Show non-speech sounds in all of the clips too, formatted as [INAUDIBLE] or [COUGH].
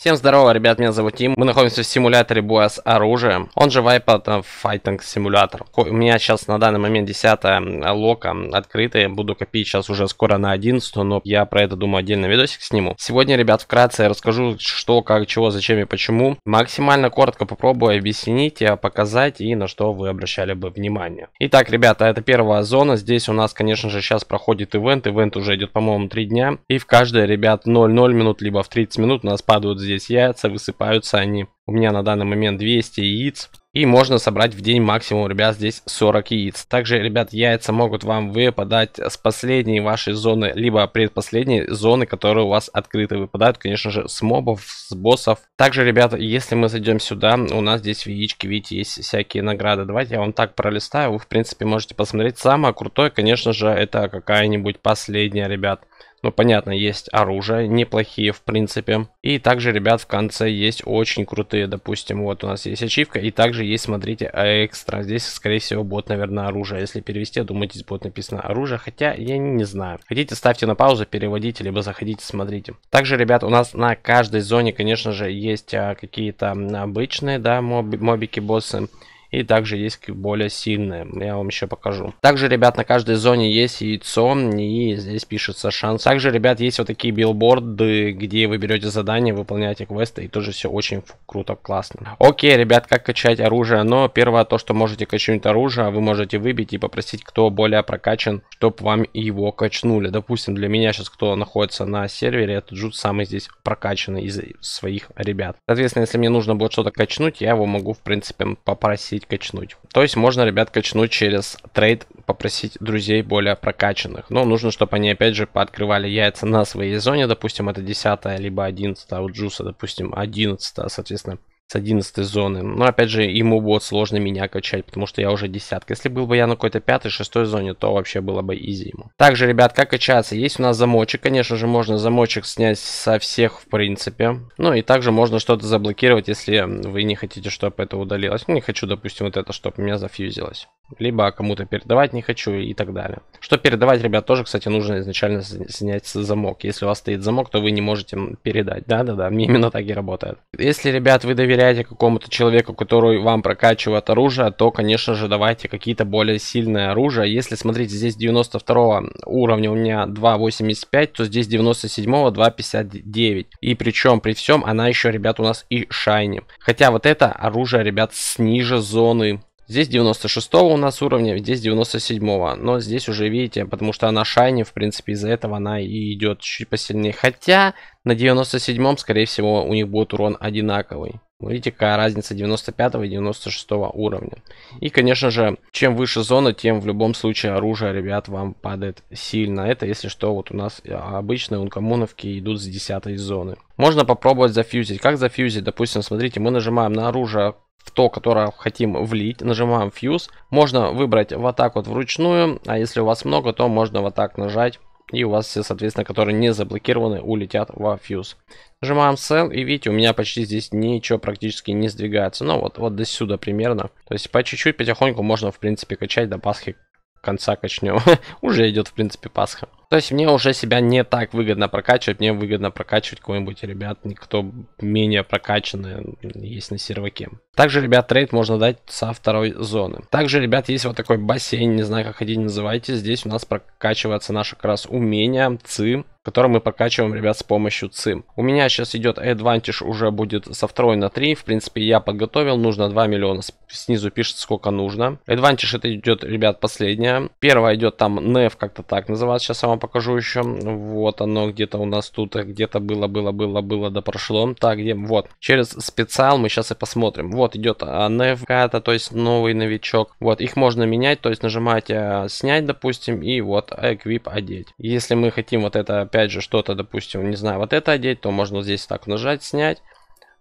Всем здорово, ребят, меня зовут Тим. Мы находимся в симуляторе боя с оружием. Он же Wipeout э, файтинг симулятор. У меня сейчас на данный момент 10 э, лока открытые. Буду копить сейчас уже скоро на 11, но я про это думаю отдельно видосик сниму. Сегодня, ребят, вкратце я расскажу, что, как, чего, зачем и почему. Максимально коротко попробую объяснить, э, показать и на что вы обращали бы внимание. Итак, ребята, это первая зона. Здесь у нас, конечно же, сейчас проходит ивент. Ивент уже идет, по-моему, 3 дня. И в каждой, ребят, 0-0 минут, либо в 30 минут у нас падают здесь яйца, высыпаются они. У меня на данный момент 200 яиц. И можно собрать в день максимум, ребят, здесь 40 яиц. Также, ребят, яйца могут вам выпадать с последней вашей зоны, либо предпоследней зоны, которые у вас открыты. Выпадают, конечно же, с мобов, с боссов. Также, ребят, если мы зайдем сюда, у нас здесь в яичке, видите, есть всякие награды. Давайте я вам так пролистаю, вы, в принципе, можете посмотреть. Самое крутое, конечно же, это какая-нибудь последняя, ребят. Ну, понятно, есть оружие, неплохие, в принципе. И также, ребят, в конце есть очень крутые, допустим, вот у нас есть ачивка. И также есть, смотрите, экстра. Здесь, скорее всего, будет, наверное, оружие. Если перевести, я думаю, здесь будет написано оружие. Хотя, я не знаю. Хотите, ставьте на паузу, переводите, либо заходите, смотрите. Также, ребят, у нас на каждой зоне, конечно же, есть а, какие-то обычные, да, моби мобики, боссы. И также есть более сильные. Я вам еще покажу. Также, ребят, на каждой зоне есть яйцо. И здесь пишется шанс. Также, ребят, есть вот такие билборды, где вы берете задание, выполняете квесты. И тоже все очень круто, классно. Окей, ребят, как качать оружие? Но первое то, что можете качнуть оружие, вы можете выбить и попросить, кто более прокачан, чтобы вам его качнули. Допустим, для меня сейчас, кто находится на сервере, этот джут самый здесь прокачанный из своих ребят. Соответственно, если мне нужно будет что-то качнуть, я его могу, в принципе, попросить попросить качнуть. То есть можно, ребят, качнуть через трейд, попросить друзей более прокачанных. Но нужно, чтобы они, опять же, пооткрывали яйца на своей зоне. Допустим, это 10 либо 11 у а Джуса, допустим, 11 соответственно, с 11 зоны. Но опять же, ему будет сложно меня качать, потому что я уже десятка. Если был бы я на какой-то пятой, шестой зоне, то вообще было бы изи ему. Также, ребят, как качаться? Есть у нас замочек, конечно же, можно замочек снять со всех, в принципе. Ну и также можно что-то заблокировать, если вы не хотите, чтобы это удалилось. не хочу, допустим, вот это, чтобы у меня зафьюзилось. Либо кому-то передавать не хочу и так далее. Что передавать, ребят, тоже, кстати, нужно изначально снять замок. Если у вас стоит замок, то вы не можете передать. Да-да-да, именно так и работает. Если, ребят, вы доверяете доверяете какому-то человеку, который вам прокачивает оружие, то, конечно же, давайте какие-то более сильные оружия. Если, смотрите, здесь 92 уровня у меня 2.85, то здесь 97 2.59. И причем при всем она еще, ребят, у нас и шайни. Хотя вот это оружие, ребят, сниже зоны Здесь 96 у нас уровня, здесь 97. -го. Но здесь уже, видите, потому что она шайни, в принципе, из-за этого она и идет чуть посильнее. Хотя на 97, скорее всего, у них будет урон одинаковый. Видите, какая разница 95 и 96 уровня. И, конечно же, чем выше зона, тем в любом случае оружие, ребят, вам падает сильно. Это, если что, вот у нас э, обычные ункомоновки идут с 10 зоны. Можно попробовать зафьюзить. Как зафьюзить? Допустим, смотрите, мы нажимаем на оружие в то, которое хотим влить, нажимаем фьюз. Можно выбрать вот так вот вручную, а если у вас много, то можно вот так нажать и у вас все, соответственно, которые не заблокированы, улетят во фьюз. Нажимаем Sell и видите, у меня почти здесь ничего практически не сдвигается. Ну вот, вот до сюда примерно. То есть по чуть-чуть, потихоньку можно, в принципе, качать до Пасхи конца качнем. [LAUGHS] Уже идет, в принципе, Пасха. То есть мне уже себя не так выгодно прокачивать, мне выгодно прокачивать кого-нибудь ребят, кто менее прокачанный есть на серваке. Также, ребят, трейд можно дать со второй зоны. Также, ребят, есть вот такой бассейн, не знаю, как хотите называйте. Здесь у нас прокачивается наше как раз умение, ци, который мы прокачиваем, ребят, с помощью ЦИМ. У меня сейчас идет Advantage уже будет со второй на 3. В принципе, я подготовил. Нужно 2 миллиона. Снизу пишет, сколько нужно. Advantage это идет, ребят, последняя. Первая идет там NEF, как-то так называется. Сейчас я вам вам покажу еще. Вот оно где-то у нас тут, где-то было, было, было, было, да прошло. Так, где? Вот. Через специал мы сейчас и посмотрим. Вот идет Невката, то есть новый новичок. Вот, их можно менять, то есть нажимать э, снять, допустим, и вот эквип одеть. Если мы хотим вот это, опять же, что-то, допустим, не знаю, вот это одеть, то можно здесь так нажать, снять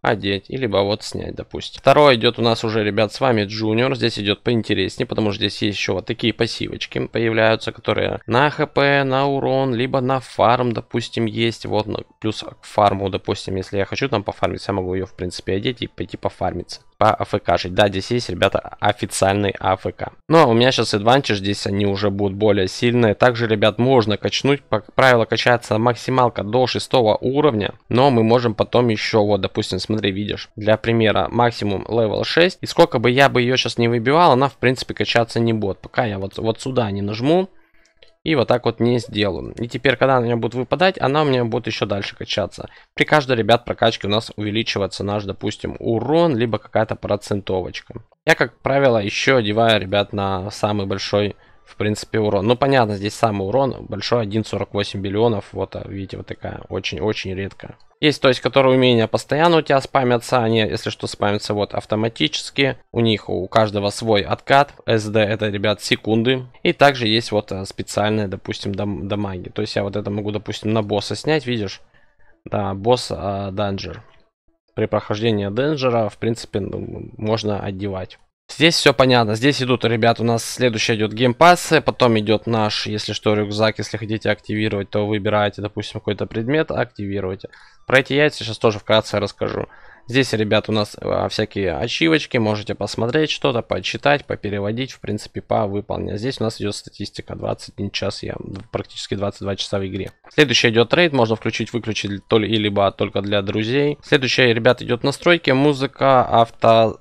одеть и либо вот снять, допустим. Второе идет у нас уже, ребят, с вами Junior. Здесь идет поинтереснее, потому что здесь есть еще вот такие пассивочки появляются, которые на хп, на урон, либо на фарм, допустим, есть. Вот, ну, плюс к фарму, допустим, если я хочу там пофармить, я могу ее, в принципе, одеть и пойти пофармиться по АФК АФКшить. Да, здесь есть, ребята, официальный АФК. Но у меня сейчас адвантаж, здесь они уже будут более сильные. Также, ребят, можно качнуть. Как правило, качается максималка до 6 уровня. Но мы можем потом еще, вот, допустим, смотри, видишь, для примера, максимум левел 6. И сколько бы я бы ее сейчас не выбивал, она, в принципе, качаться не будет. Пока я вот, вот сюда не нажму, и вот так вот не сделаю. И теперь, когда она у меня будет выпадать, она у меня будет еще дальше качаться. При каждой, ребят, прокачке у нас увеличивается наш, допустим, урон, либо какая-то процентовочка. Я, как правило, еще одеваю, ребят, на самый большой в принципе, урон. Ну, понятно, здесь самый урон большой, 1.48 миллионов. Вот, а, видите, вот такая очень-очень редко Есть, то есть, которые умения постоянно у тебя спамятся, они, если что, спамятся вот автоматически. У них у каждого свой откат. SD это, ребят, секунды. И также есть вот а, специальные, допустим, дам дамаги. То есть я вот это могу, допустим, на босса снять, видишь? Да, босс а, данжер. При прохождении денджера, в принципе, ну, можно одевать. Здесь все понятно. Здесь идут, ребят, у нас следующий идет геймпассы, потом идет наш, если что, рюкзак. Если хотите активировать, то выбираете, допустим, какой-то предмет, активируйте. Про эти яйца сейчас тоже вкратце расскажу. Здесь, ребят, у нас а, всякие ачивочки, можете посмотреть что-то, почитать, попереводить, в принципе, по выполнению. Здесь у нас идет статистика 21 час, я практически 22 часа в игре. Следующий идет трейд, можно включить, выключить то ли, либо только для друзей. Следующая, ребят, идет настройки, музыка, авто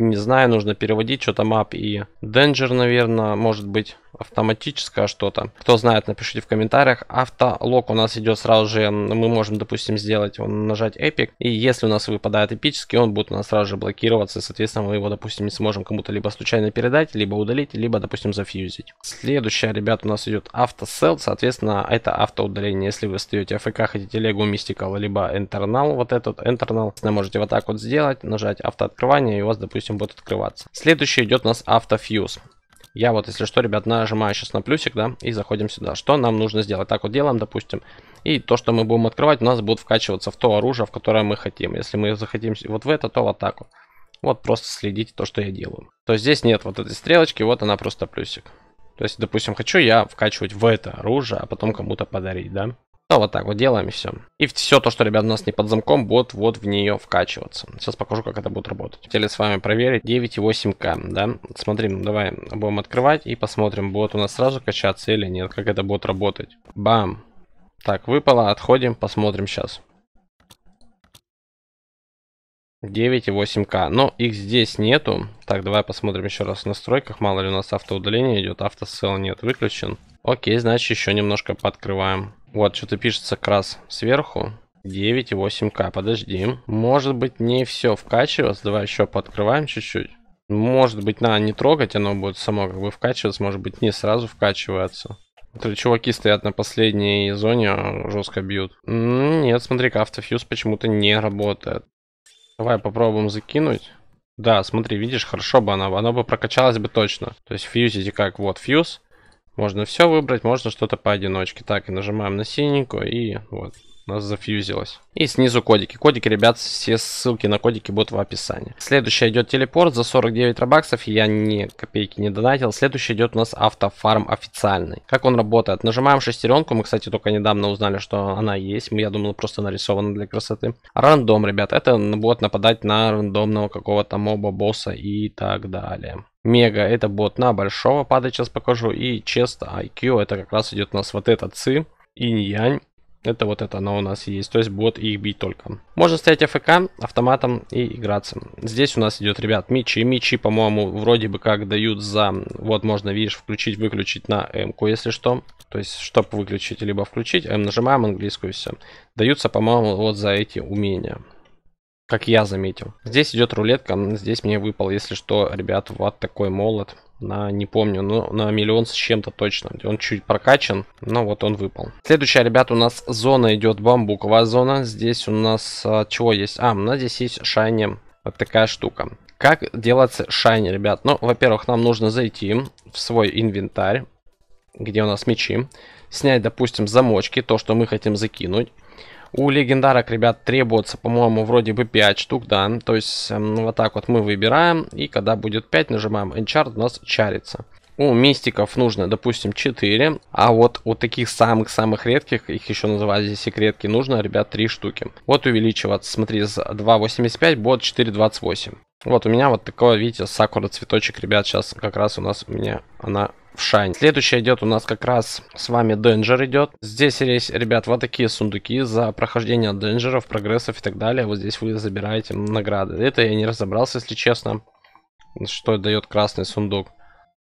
не знаю, нужно переводить, что то ап и danger, наверное, может быть автоматическое что-то. Кто знает, напишите в комментариях. Автолог у нас идет сразу же, мы можем, допустим, сделать, он нажать эпик, и если у нас выпадает эпический, он будет у нас сразу же блокироваться, и, соответственно, мы его, допустим, не сможем кому-то либо случайно передать, либо удалить, либо, допустим, зафьюзить. Следующая, ребят, у нас идет автосел, соответственно, это автоудаление. Если вы встаете АФК, хотите лего мистикал, либо интернал, вот этот интернал, можете вот так вот сделать, нажать автооткрывание, и у вас, допустим, будет открываться. Следующий идет у нас автофьюз. Я вот, если что, ребят, нажимаю сейчас на плюсик, да, и заходим сюда. Что нам нужно сделать? Так вот делаем, допустим. И то, что мы будем открывать, у нас будет вкачиваться в то оружие, в которое мы хотим. Если мы захотим вот в это, то в атаку. Вот просто следите то, что я делаю. То есть здесь нет вот этой стрелочки, вот она просто плюсик. То есть, допустим, хочу я вкачивать в это оружие, а потом кому-то подарить, да? Ну вот так вот делаем и все. И все то, что, ребят, у нас не под замком, будет вот в нее вкачиваться. Сейчас покажу, как это будет работать. Хотели с вами проверить 9,8к, да? Смотрим, ну, давай будем открывать и посмотрим, будет у нас сразу качаться или нет, как это будет работать. Бам. Так, выпало, отходим, посмотрим сейчас. 9,8к. Но их здесь нету. Так, давай посмотрим еще раз в настройках. Мало ли у нас автоудаление идет, автосел нет, выключен. Окей, значит еще немножко подкрываем. Вот, что-то пишется крас сверху. 9 и 8к, подожди. Может быть не все вкачивается. давай еще пооткрываем чуть-чуть. Может быть надо не трогать, оно будет само как бы вкачиваться, может быть не сразу вкачивается. Смотри, чуваки стоят на последней зоне, жестко бьют. Нет, смотри-ка, автофьюз почему-то не работает. Давай попробуем закинуть. Да, смотри, видишь, хорошо бы она, она бы прокачалась бы точно. То есть фьюзите как, вот фьюз, можно все выбрать, можно что-то поодиночке. Так, и нажимаем на синенькую, и вот, у нас зафьюзилось. И снизу кодики. Кодики, ребят, все ссылки на кодики будут в описании. Следующий идет телепорт за 49 робаксов. Я ни копейки не донатил. Следующий идет у нас автофарм официальный. Как он работает? Нажимаем шестеренку. Мы, кстати, только недавно узнали, что она есть. Я думал, просто нарисована для красоты. Рандом, ребят. Это будет нападать на рандомного какого-то моба, босса и так далее. Мега это бот на большого пада, сейчас покажу. И чест IQ это как раз идет у нас вот этот ци, инь-янь. Это вот это оно у нас есть, то есть бот и их бить только. Можно стоять АФК автоматом и играться. Здесь у нас идет, ребят, мечи. Мечи, по-моему, вроде бы как дают за... Вот можно, видишь, включить, выключить на м если что. То есть, чтобы выключить, либо включить, М нажимаем английскую все. Даются, по-моему, вот за эти умения как я заметил. Здесь идет рулетка, здесь мне выпал, если что, ребят, вот такой молот. На, не помню, но на миллион с чем-то точно. Он чуть прокачан, но вот он выпал. Следующая, ребят, у нас зона идет, бамбуковая зона. Здесь у нас а, чего есть? А, у нас здесь есть шайни, вот такая штука. Как делается шайни, ребят? Ну, во-первых, нам нужно зайти в свой инвентарь, где у нас мечи. Снять, допустим, замочки, то, что мы хотим закинуть. У легендарок, ребят, требуется, по-моему, вроде бы 5 штук, да. То есть эм, вот так вот мы выбираем. И когда будет 5, нажимаем Enchart, у нас чарится. У мистиков нужно, допустим, 4. А вот у таких самых-самых редких, их еще называют здесь секретки, нужно, ребят, 3 штуки. Вот увеличиваться, смотри, с 2.85 будет 4.28. Вот у меня вот такой, видите, сакура цветочек, ребят, сейчас как раз у нас у меня она в шань. Следующая идет у нас как раз с вами Денджер идет. Здесь есть, ребят, вот такие сундуки за прохождение Денджеров, прогрессов и так далее. Вот здесь вы забираете награды. Это я не разобрался, если честно, что дает красный сундук.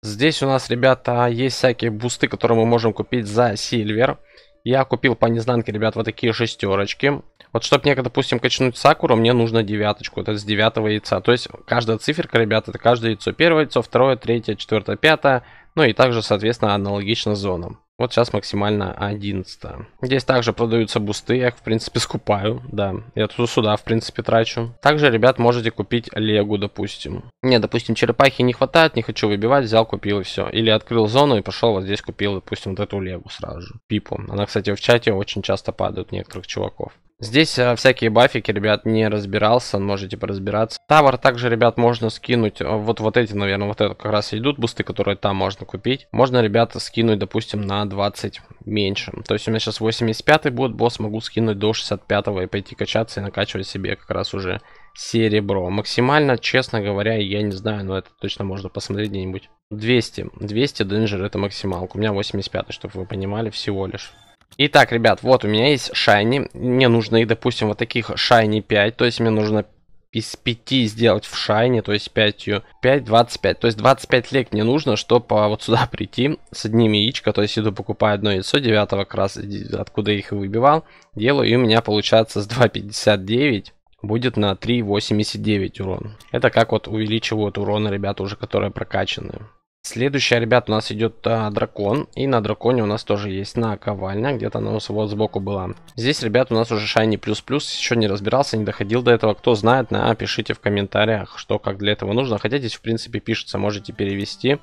Здесь у нас, ребята, есть всякие бусты, которые мы можем купить за Сильвер. Я купил по незнанке, ребят, вот такие шестерочки. Вот чтобы мне, допустим, качнуть Сакуру, мне нужно девяточку. Это с девятого яйца. То есть каждая циферка, ребят, это каждое яйцо. Первое яйцо, второе, третье, четвертое, пятое. Ну и также, соответственно, аналогично зонам. Вот сейчас максимально 11. Здесь также продаются бусты, я их, в принципе, скупаю, да. Я тут сюда, в принципе, трачу. Также, ребят, можете купить легу, допустим. Не, допустим, черепахи не хватает, не хочу выбивать, взял, купил и все. Или открыл зону и пошел вот здесь купил, допустим, вот эту легу сразу же. Пипу. Она, кстати, в чате очень часто падает некоторых чуваков. Здесь э, всякие бафики, ребят, не разбирался, можете поразбираться. Типа, Тавр также, ребят, можно скинуть, а, вот, вот эти, наверное, вот это как раз идут бусты, которые там можно купить. Можно, ребята, скинуть, допустим, на 20 меньше. То есть у меня сейчас 85 будет босс, могу скинуть до 65 и пойти качаться и накачивать себе как раз уже серебро. Максимально, честно говоря, я не знаю, но это точно можно посмотреть где-нибудь. 200. 200 денджер это максималка. У меня 85, чтобы вы понимали, всего лишь. Итак, ребят, вот у меня есть шайни. Мне нужно их, допустим, вот таких шайни 5. То есть мне нужно из 5 сделать в шайне, то есть 5, 5, 25. То есть 25 лет мне нужно, чтобы а, вот сюда [LAUGHS] прийти с одним яичко. То есть иду покупаю одно яйцо, 9 как раз, откуда я их и выбивал. Делаю, и у меня получается с 2,59 будет на 3,89 урон. Это как вот увеличивают урон ребят, уже, которые прокачанные. Следующая, ребят, у нас идет а, дракон. И на драконе у нас тоже есть наковальня. Где-то она у нас вот сбоку была. Здесь, ребят, у нас уже шайни плюс-плюс. Еще не разбирался, не доходил до этого. Кто знает, напишите в комментариях, что как для этого нужно. Хотя здесь, в принципе, пишется, можете перевести.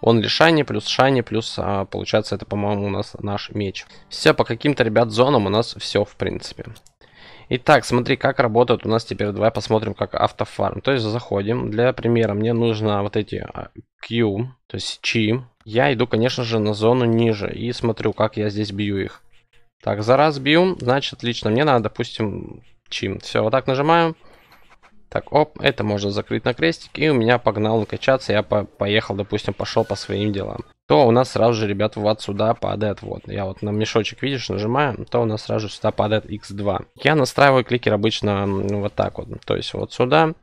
Он ли шайни, плюс шайни, плюс, а, получается, это, по-моему, у нас наш меч. Все, по каким-то, ребят, зонам у нас все, в принципе. Итак, смотри, как работает у нас теперь. Давай посмотрим, как автофарм. То есть заходим. Для примера мне нужно вот эти а, Q, то есть Чи, я иду, конечно же, на зону ниже и смотрю, как я здесь бью их. Так, за раз бью, значит, отлично. Мне надо, допустим, Чи. Все, вот так нажимаю. Так, оп, это можно закрыть на крестик. И у меня погнал качаться. Я по поехал, допустим, пошел по своим делам. То у нас сразу же, ребят, вот сюда падает. Вот, я вот на мешочек, видишь, нажимаю. То у нас сразу же сюда падает x2. Я настраиваю кликер обычно вот так вот. То есть вот сюда,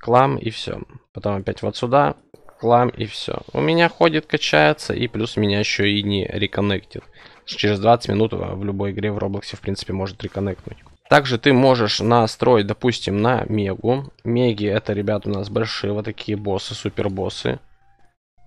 клам и все. Потом опять вот сюда, клам и все. У меня ходит, качается, и плюс меня еще и не реконнектит. Через 20 минут в любой игре в Роблоксе, в принципе, может реконнектнуть. Также ты можешь настроить, допустим, на Мегу. Меги это, ребят, у нас большие вот такие боссы, супербоссы.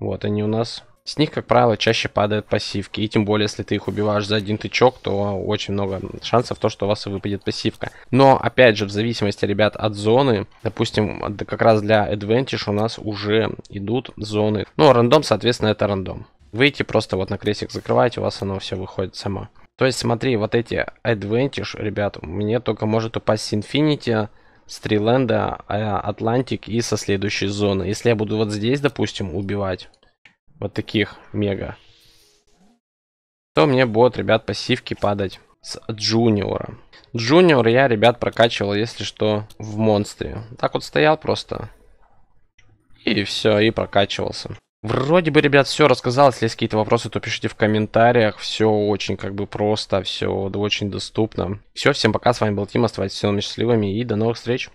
Вот они у нас. С них, как правило, чаще падают пассивки. И тем более, если ты их убиваешь за один тычок, то очень много шансов то, что у вас выпадет пассивка. Но, опять же, в зависимости, ребят, от зоны, допустим, как раз для Advantage у нас уже идут зоны. Ну, рандом, соответственно, это рандом. Выйти просто вот на крестик закрывать, у вас оно все выходит само. То есть, смотри, вот эти Advantage, ребят, мне только может упасть Infinity, Стриленда, Атлантик э, и со следующей зоны. Если я буду вот здесь, допустим, убивать, вот таких мега, то мне будут, ребят, пассивки падать с джуниора. Джуниор я, ребят, прокачивал, если что, в монстре. Так вот стоял просто. И все, и прокачивался. Вроде бы, ребят, все рассказал. Если есть какие-то вопросы, то пишите в комментариях. Все очень как бы просто, все очень доступно. Все, всем пока, с вами был Тим, оставайтесь всем счастливыми и до новых встреч.